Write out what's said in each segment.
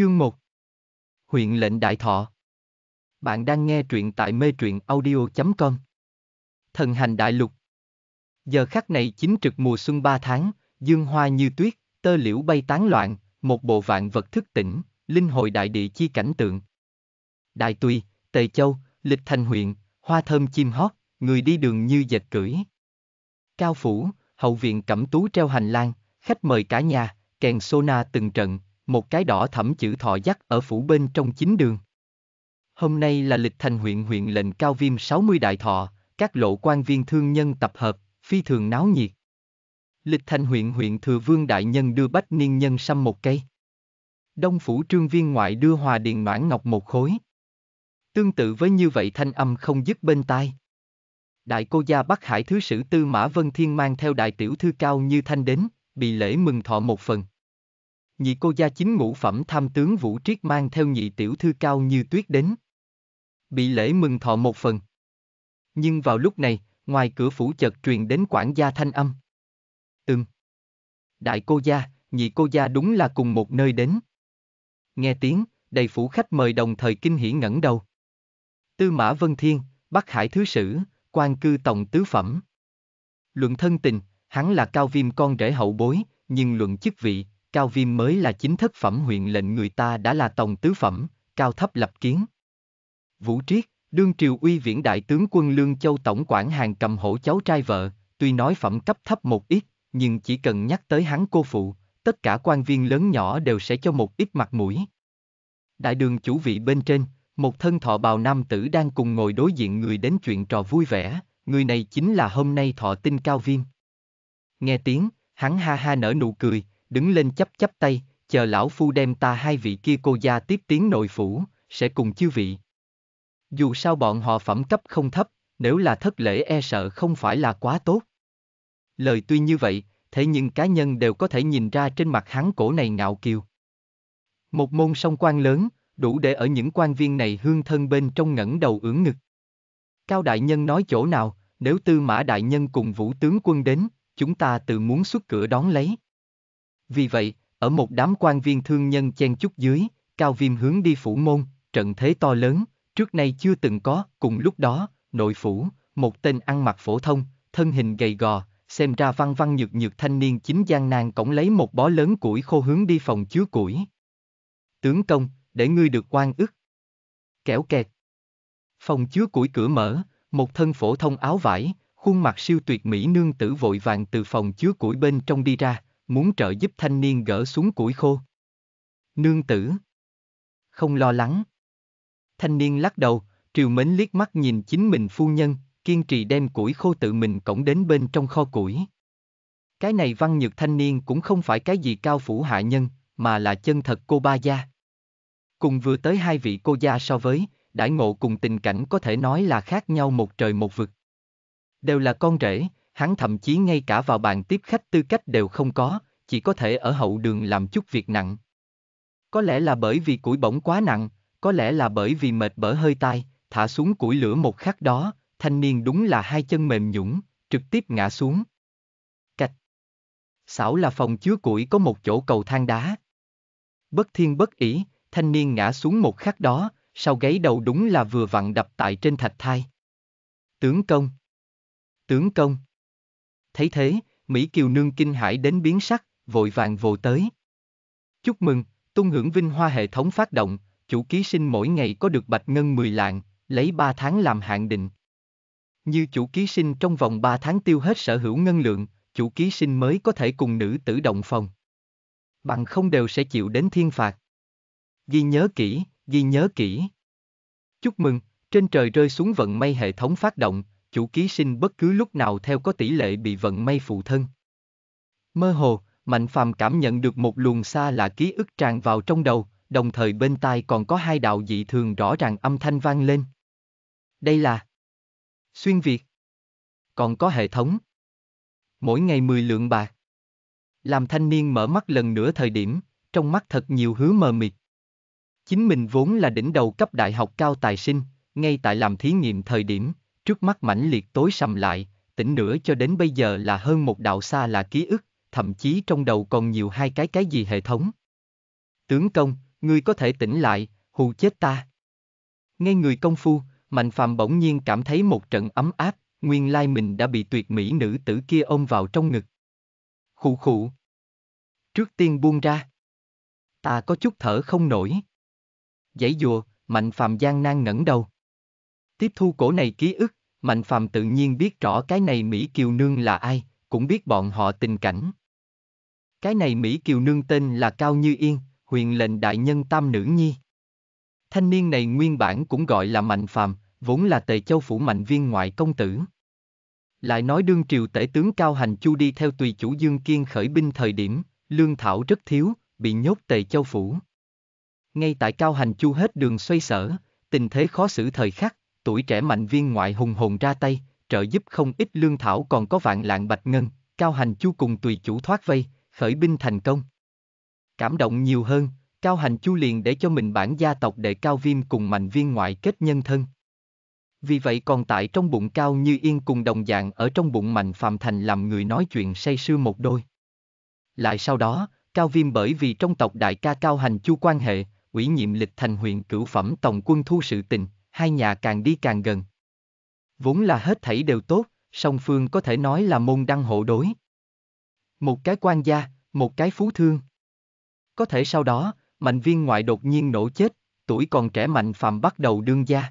Chương 1 Huyện lệnh Đại Thọ Bạn đang nghe truyện tại mê truyện audio.com Thần hành đại lục Giờ khắc này chính trực mùa xuân ba tháng, dương hoa như tuyết, tơ liễu bay tán loạn, một bộ vạn vật thức tỉnh, linh hồi đại địa chi cảnh tượng. Đại Tùy, Tề Châu, Lịch Thành huyện, hoa thơm chim hót, người đi đường như dệt cưỡi. Cao phủ, hậu viện cẩm tú treo hành lang, khách mời cả nhà, kèn sona từng trận, một cái đỏ thẫm chữ thọ dắt ở phủ bên trong chính đường. Hôm nay là lịch thành huyện huyện lệnh cao viêm 60 đại thọ, các lộ quan viên thương nhân tập hợp, phi thường náo nhiệt. Lịch thành huyện huyện thừa vương đại nhân đưa bách niên nhân xăm một cây. Đông phủ trương viên ngoại đưa hòa điện noãn ngọc một khối. Tương tự với như vậy thanh âm không dứt bên tai. Đại cô gia Bắc Hải Thứ Sử Tư Mã Vân Thiên mang theo đại tiểu thư cao như thanh đến, bị lễ mừng thọ một phần, nhị cô gia chính ngũ phẩm tham tướng Vũ Triết mang theo nhị tiểu thư cao như tuyết đến. Bị lễ mừng thọ một phần. Nhưng vào lúc này, ngoài cửa phủ chợt truyền đến quản gia thanh âm. Ừm. Đại cô gia, nhị cô gia đúng là cùng một nơi đến. Nghe tiếng, đầy phủ khách mời đồng thời kinh hỉ ngẩng đầu. Tư Mã Vân Thiên, Bắc Hải Thứ Sử, quan cư tổng tứ phẩm. Luận thân tình, hắn là cao viêm con rể hậu bối, nhưng luận chức vị, Cao Viêm mới là chính thất phẩm huyện lệnh người ta đã là tổng tứ phẩm, cao thấp lập kiến. Vũ Triết, đương triều uy viễn đại tướng quân Lương Châu tổng quản hàng cầm hổ cháu trai vợ, tuy nói phẩm cấp thấp một ít, nhưng chỉ cần nhắc tới hắn cô phụ, tất cả quan viên lớn nhỏ đều sẽ cho một ít mặt mũi. Đại đường chủ vị bên trên, một thân thọ bào nam tử đang cùng ngồi đối diện người đến chuyện trò vui vẻ, người này chính là hôm nay thọ tinh cao viêm. Nghe tiếng, hắn ha ha nở nụ cười, đứng lên chấp chấp tay, chờ lão phu đem ta hai vị kia cô gia tiếp tiến nội phủ, sẽ cùng chư vị. Dù sao bọn họ phẩm cấp không thấp, nếu là thất lễ e sợ không phải là quá tốt. Lời tuy như vậy, thế nhưng cá nhân đều có thể nhìn ra trên mặt hắn cổ này ngạo kiều. Một môn song quan lớn, đủ để ở những quan viên này hương thân bên trong ngẩng đầu ưỡn ngực. Cao đại nhân nói chỗ nào, nếu tư mã đại nhân cùng vũ tướng quân đến, chúng ta tự muốn xuất cửa đón lấy. Vì vậy, ở một đám quan viên thương nhân chen chúc dưới, Cao Viêm hướng đi phủ môn, trận thế to lớn, trước nay chưa từng có, cùng lúc đó, nội phủ, một tên ăn mặc phổ thông, thân hình gầy gò, xem ra văn văn nhược nhược thanh niên chính gian nan cổng lấy một bó lớn củi khô hướng đi phòng chứa củi. Tướng công, để ngươi được quan ức. Kẻo kẹt. Phòng chứa củi cửa mở, một thân phổ thông áo vải, khuôn mặt siêu tuyệt mỹ nương tử vội vàng từ phòng chứa củi bên trong đi ra, muốn trợ giúp thanh niên gỡ xuống củi khô. Nương tử. Không lo lắng. Thanh niên lắc đầu, triều mến liếc mắt nhìn chính mình phu nhân, kiên trì đem củi khô tự mình cổng đến bên trong kho củi. Cái này văn nhược thanh niên cũng không phải cái gì cao phủ hạ nhân, mà là chân thật cô ba gia. Cùng vừa tới hai vị cô gia so với, đãi ngộ cùng tình cảnh có thể nói là khác nhau một trời một vực. Đều là con rể, hắn thậm chí ngay cả vào bàn tiếp khách tư cách đều không có, chỉ có thể ở hậu đường làm chút việc nặng. Có lẽ là bởi vì củi bổng quá nặng, có lẽ là bởi vì mệt bở hơi tai, thả xuống củi lửa một khắc đó, thanh niên đúng là hai chân mềm nhũng, trực tiếp ngã xuống. Cạch. Xảo là phòng chứa củi có một chỗ cầu thang đá. Bất thiên bất ý, thanh niên ngã xuống một khắc đó, sau gáy đầu đúng là vừa vặn đập tại trên thạch thai. Tướng công. Tướng công thấy thế, Mỹ Kiều Nương kinh hãi đến biến sắc, vội vàng vồ tới. Chúc mừng, tung hưởng vinh hoa hệ thống phát động, chủ ký sinh mỗi ngày có được bạch ngân 10 lạng, lấy 3 tháng làm hạn định. Như chủ ký sinh trong vòng 3 tháng tiêu hết sở hữu ngân lượng, chủ ký sinh mới có thể cùng nữ tử động phòng. Bằng không đều sẽ chịu đến thiên phạt. Ghi nhớ kỹ, ghi nhớ kỹ. Chúc mừng, trên trời rơi xuống vận may hệ thống phát động, chủ ký sinh bất cứ lúc nào theo có tỷ lệ bị vận may phụ thân. Mơ hồ, Mạnh Phàm cảm nhận được một luồng xa lạ ký ức tràn vào trong đầu, đồng thời bên tai còn có hai đạo dị thường rõ ràng âm thanh vang lên. Đây là Xuyên Việt Còn có hệ thống Mỗi ngày 10 lượng bạc Làm thanh niên mở mắt lần nữa thời điểm, trong mắt thật nhiều hứa mờ mịt. Chính mình vốn là đỉnh đầu cấp đại học cao tài sinh, ngay tại làm thí nghiệm thời điểm, trước mắt mãnh liệt tối sầm lại, tỉnh nữa cho đến bây giờ là hơn một đạo xa là ký ức, thậm chí trong đầu còn nhiều hai cái cái gì hệ thống. Tướng công, ngươi có thể tỉnh lại, hù chết ta. Ngay người công phu, Mạnh Phạm bỗng nhiên cảm thấy một trận ấm áp, nguyên lai mình đã bị tuyệt mỹ nữ tử kia ôm vào trong ngực. Khụ khụ. Trước tiên buông ra. Ta có chút thở không nổi. Dãy dùa, Mạnh Phạm gian nan ngẩng đầu. Tiếp thu cổ này ký ức, Mạnh Phàm tự nhiên biết rõ cái này Mỹ Kiều Nương là ai, cũng biết bọn họ tình cảnh. Cái này Mỹ Kiều Nương tên là Cao Như Yên, huyền lệnh đại nhân tam nữ nhi. Thanh niên này nguyên bản cũng gọi là Mạnh Phàm, vốn là tề châu phủ mạnh viên ngoại công tử. Lại nói đương triều tể tướng Cao Hành Chu đi theo tùy chủ Dương Kiên khởi binh thời điểm, lương thảo rất thiếu, bị nhốt tề châu phủ. Ngay tại Cao Hành Chu hết đường xoay sở, tình thế khó xử thời khắc, tuổi trẻ mạnh viên ngoại hùng hồn ra tay, trợ giúp không ít lương thảo còn có vạn lạng bạch ngân, Cao Hành Chu cùng tùy chủ thoát vây, khởi binh thành công. Cảm động nhiều hơn, Cao Hành Chu liền để cho mình bản gia tộc đệ Cao Viêm cùng mạnh viên ngoại kết nhân thân. Vì vậy còn tại trong bụng Cao Như Yên cùng đồng dạng ở trong bụng Mạnh Phạm Thành làm người nói chuyện say sưa một đôi. Lại sau đó, Cao Viêm bởi vì trong tộc đại ca Cao Hành Chu quan hệ, ủy nhiệm lịch thành huyện cửu phẩm tổng quân thu sự tình, hai nhà càng đi càng gần. Vốn là hết thảy đều tốt, song phương có thể nói là môn đăng hộ đối. Một cái quan gia, một cái phú thương. Có thể sau đó, mạnh viên ngoại đột nhiên nổ chết, tuổi còn trẻ mạnh phạm bắt đầu đương gia.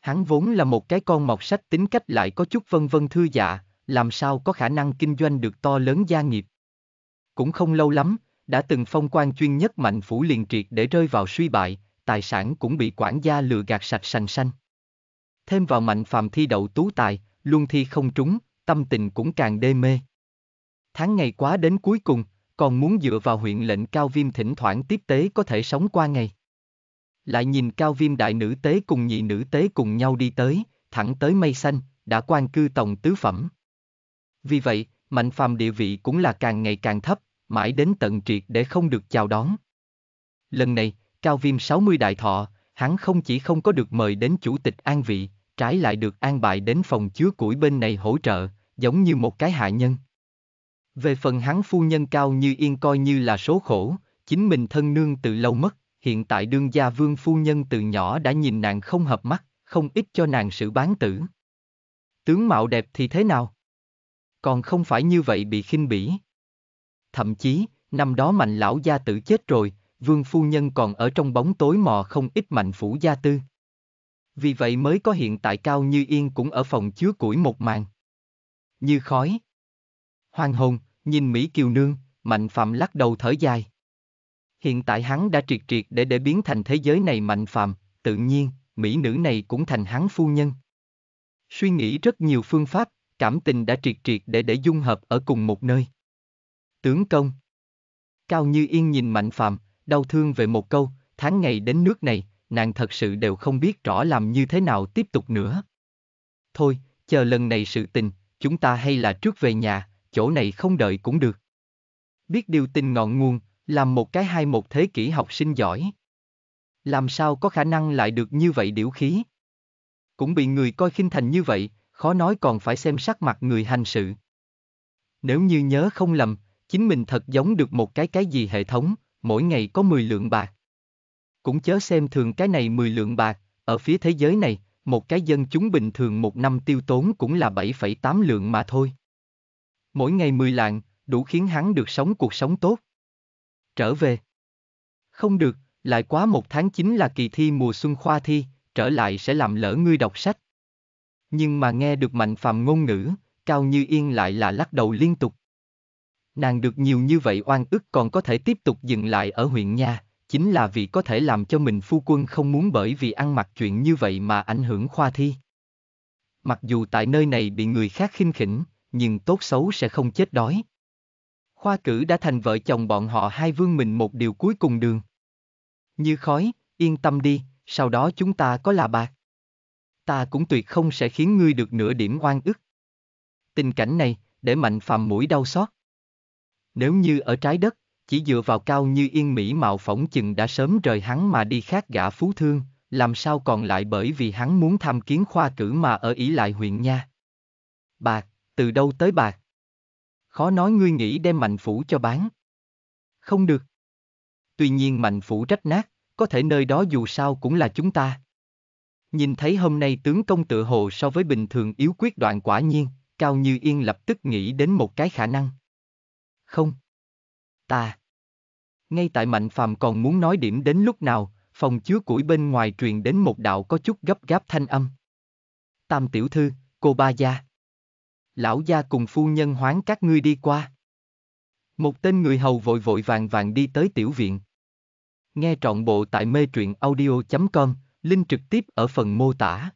Hắn vốn là một cái con mọc sách tính cách lại có chút vân vân thư dạ, làm sao có khả năng kinh doanh được to lớn gia nghiệp. Cũng không lâu lắm, đã từng phong quan chuyên nhất mạnh phủ liền triệt để rơi vào suy bại, tài sản cũng bị quản gia lừa gạt sạch sành xanh. Thêm vào mạnh phàm thi đậu tú tài, luôn thi không trúng, tâm tình cũng càng đê mê. Tháng ngày quá đến cuối cùng, còn muốn dựa vào huyện lệnh Cao Viêm thỉnh thoảng tiếp tế có thể sống qua ngày. Lại nhìn Cao Viêm đại nữ tế cùng nhị nữ tế cùng nhau đi tới, thẳng tới mây xanh, đã quan cư tổng tứ phẩm. Vì vậy, mạnh phàm địa vị cũng là càng ngày càng thấp, mãi đến tận triệt để không được chào đón. Lần này, Cao Viêm 60 đại thọ, hắn không chỉ không có được mời đến chủ tịch an vị, trái lại được an bài đến phòng chứa củi bên này hỗ trợ, giống như một cái hạ nhân. Về phần hắn phu nhân Cao Như Yên coi như là số khổ, chính mình thân nương từ lâu mất, hiện tại đương gia vương phu nhân từ nhỏ đã nhìn nàng không hợp mắt, không ít cho nàng sự bán tử. Tướng mạo đẹp thì thế nào? Còn không phải như vậy bị khinh bỉ. Thậm chí, năm đó mạnh lão gia tử chết rồi, vương phu nhân còn ở trong bóng tối mò không ít mạnh phủ gia tư. Vì vậy mới có hiện tại Cao Như Yên cũng ở phòng chứa củi một màn. Như khói. Hoàng hồn, nhìn Mỹ Kiều Nương, Mạnh Phạm lắc đầu thở dài. Hiện tại hắn đã triệt triệt để để biến thành thế giới này Mạnh Phạm, tự nhiên, Mỹ nữ này cũng thành hắn phu nhân. Suy nghĩ rất nhiều phương pháp, cảm tình đã triệt triệt để để dung hợp ở cùng một nơi. Tướng công Cao Như Yên nhìn Mạnh Phạm, đau thương về một câu, tháng ngày đến nước này, nàng thật sự đều không biết rõ làm như thế nào tiếp tục nữa. Thôi, chờ lần này sự tình, chúng ta hay là trước về nhà, chỗ này không đợi cũng được. Biết điều tình ngọn nguồn, làm một cái hai một thế kỷ học sinh giỏi. Làm sao có khả năng lại được như vậy điểu khí? Cũng bị người coi khinh thành như vậy, khó nói còn phải xem sắc mặt người hành sự. Nếu như nhớ không lầm, chính mình thật giống được một cái cái gì hệ thống, mỗi ngày có 10 lượng bạc. Cũng chớ xem thường cái này 10 lượng bạc, ở phía thế giới này, một cái dân chúng bình thường một năm tiêu tốn cũng là 7,8 lượng mà thôi. Mỗi ngày 10 lạng, đủ khiến hắn được sống cuộc sống tốt. Trở về. Không được, lại quá một tháng chính là kỳ thi mùa xuân khoa thi, trở lại sẽ làm lỡ ngươi đọc sách. Nhưng mà nghe được mạnh phàm ngôn ngữ, Cao Như Yên lại là lắc đầu liên tục nàng được nhiều như vậy oan ức còn có thể tiếp tục dừng lại ở huyện nha, chính là vì có thể làm cho mình phu quân không muốn bởi vì ăn mặc chuyện như vậy mà ảnh hưởng khoa thi. Mặc dù tại nơi này bị người khác khinh khỉnh, nhưng tốt xấu sẽ không chết đói. Khoa cử đã thành vợ chồng bọn họ hai vương mình một điều cuối cùng đường. Như khói, yên tâm đi, sau đó chúng ta có là bạc. Ta cũng tuyệt không sẽ khiến ngươi được nửa điểm oan ức. Tình cảnh này, để mạnh phàm mũi đau xót. Nếu như ở trái đất, chỉ dựa vào cao như yên Mỹ mạo phỏng chừng đã sớm rời hắn mà đi khác gã phú thương, làm sao còn lại bởi vì hắn muốn tham kiến khoa cử mà ở ý lại huyện nha. Bạc, từ đâu tới bạc? Khó nói ngươi nghĩ đem mạnh phủ cho bán. Không được. Tuy nhiên mạnh phủ rách nát, có thể nơi đó dù sao cũng là chúng ta. Nhìn thấy hôm nay tướng công tự hồ so với bình thường yếu quyết đoạn quả nhiên, Cao Như Yên lập tức nghĩ đến một cái khả năng không. Ta. Ngay tại Mạnh Phàm còn muốn nói điểm đến lúc nào, phòng chứa củi bên ngoài truyền đến một đạo có chút gấp gáp thanh âm. Tam tiểu thư, cô ba gia. Lão gia cùng phu nhân hoán các ngươi đi qua. Một tên người hầu vội vội vàng vàng đi tới tiểu viện. Nghe trọn bộ tại mê truyện audio.com, link trực tiếp ở phần mô tả.